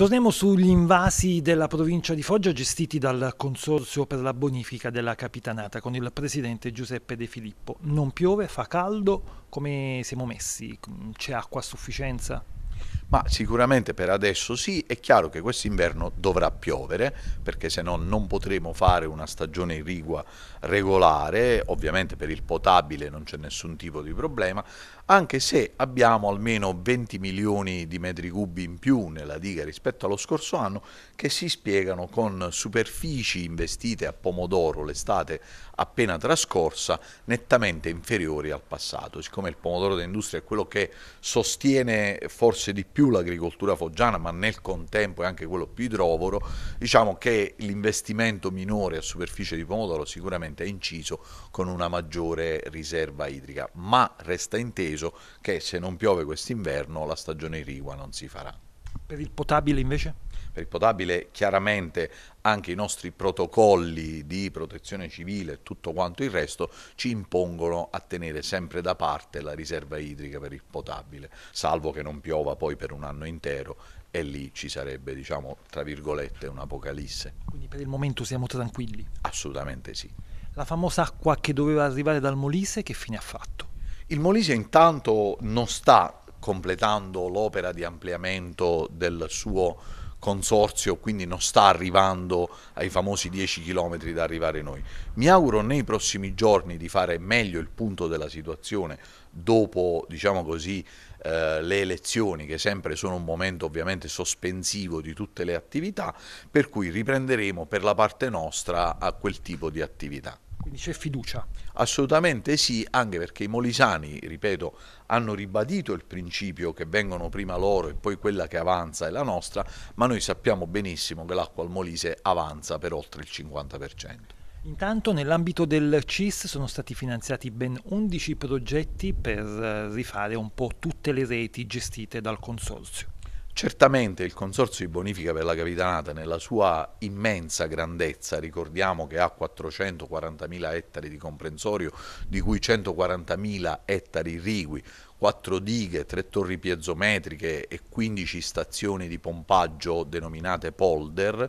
Torniamo sugli invasi della provincia di Foggia gestiti dal Consorzio per la bonifica della Capitanata con il presidente Giuseppe De Filippo. Non piove, fa caldo, come siamo messi? C'è acqua a sufficienza? Ma sicuramente per adesso sì, è chiaro che quest'inverno dovrà piovere perché se no non potremo fare una stagione irrigua regolare, ovviamente per il potabile non c'è nessun tipo di problema, anche se abbiamo almeno 20 milioni di metri cubi in più nella diga rispetto allo scorso anno che si spiegano con superfici investite a pomodoro l'estate appena trascorsa nettamente inferiori al passato. Siccome il pomodoro d'industria è quello che sostiene forse di più l'agricoltura foggiana ma nel contempo è anche quello più idrovoro, diciamo che l'investimento minore a superficie di pomodoro sicuramente è inciso con una maggiore riserva idrica, ma resta inteso atteso che se non piove quest'inverno la stagione irrigua non si farà. Per il potabile invece? Per il potabile chiaramente anche i nostri protocolli di protezione civile e tutto quanto il resto ci impongono a tenere sempre da parte la riserva idrica per il potabile, salvo che non piova poi per un anno intero e lì ci sarebbe, diciamo, tra virgolette, un'apocalisse. Quindi per il momento siamo tranquilli? Assolutamente sì. La famosa acqua che doveva arrivare dal Molise che fine ha fatto? Il Molise intanto non sta completando l'opera di ampliamento del suo consorzio, quindi non sta arrivando ai famosi 10 km da arrivare noi. Mi auguro nei prossimi giorni di fare meglio il punto della situazione dopo, diciamo così, eh, le elezioni, che sempre sono un momento ovviamente sospensivo di tutte le attività, per cui riprenderemo per la parte nostra a quel tipo di attività. Quindi c'è fiducia. Assolutamente sì, anche perché i molisani, ripeto, hanno ribadito il principio che vengono prima loro e poi quella che avanza è la nostra, ma noi sappiamo benissimo che l'acqua al Molise avanza per oltre il 50%. Intanto nell'ambito del CIS sono stati finanziati ben 11 progetti per eh, rifare un po' tutte le reti gestite dal Consorzio. Certamente il Consorzio di Bonifica per la Capitanata nella sua immensa grandezza, ricordiamo che ha 440.000 ettari di comprensorio, di cui 140.000 ettari irrigui, quattro dighe, tre torri piezometriche e 15 stazioni di pompaggio denominate polder,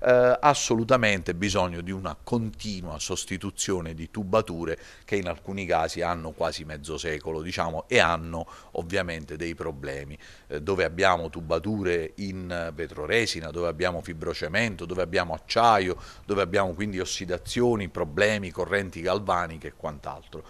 eh, assolutamente bisogno di una continua sostituzione di tubature che in alcuni casi hanno quasi mezzo secolo diciamo, e hanno ovviamente dei problemi, eh, dove abbiamo tubature in vetroresina, dove abbiamo fibrocemento, dove abbiamo acciaio, dove abbiamo quindi ossidazioni, problemi, correnti galvaniche e quant'altro.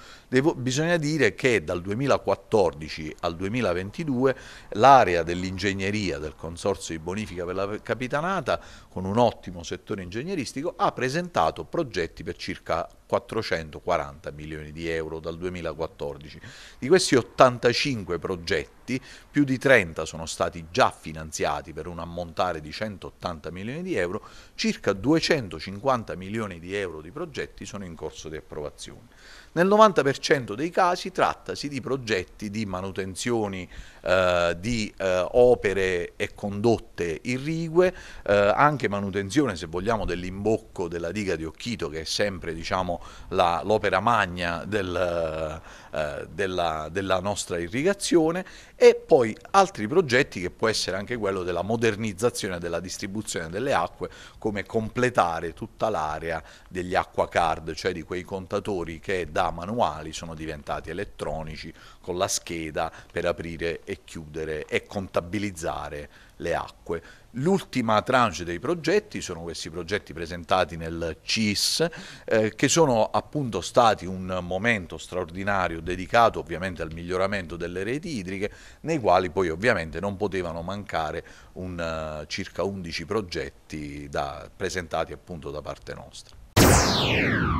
bisogna dire che dal 2014 2014 al 2022 l'area dell'ingegneria del Consorzio di Bonifica per la Capitanata, con un ottimo settore ingegneristico, ha presentato progetti per circa 440 milioni di euro dal 2014. Di questi 85 progetti progetti, più di 30 sono stati già finanziati per un ammontare di 180 milioni di euro, circa 250 milioni di euro di progetti sono in corso di approvazione. Nel 90% dei casi trattasi di progetti di manutenzioni eh, di eh, opere e condotte irrigue, eh, anche manutenzione se vogliamo dell'imbocco della diga di Occhito che è sempre diciamo, l'opera magna del, eh, della, della nostra irrigazione e poi altri progetti che può essere anche quello della modernizzazione della distribuzione delle acque, come completare tutta l'area degli acquacard, cioè di quei contatori che da manuali sono diventati elettronici con la scheda per aprire e chiudere e contabilizzare le acque. L'ultima tranche dei progetti sono questi progetti presentati nel CIS eh, che sono appunto stati un momento straordinario dedicato ovviamente al miglioramento delle reti idriche nei quali poi ovviamente non potevano mancare un, uh, circa 11 progetti da, presentati appunto da parte nostra.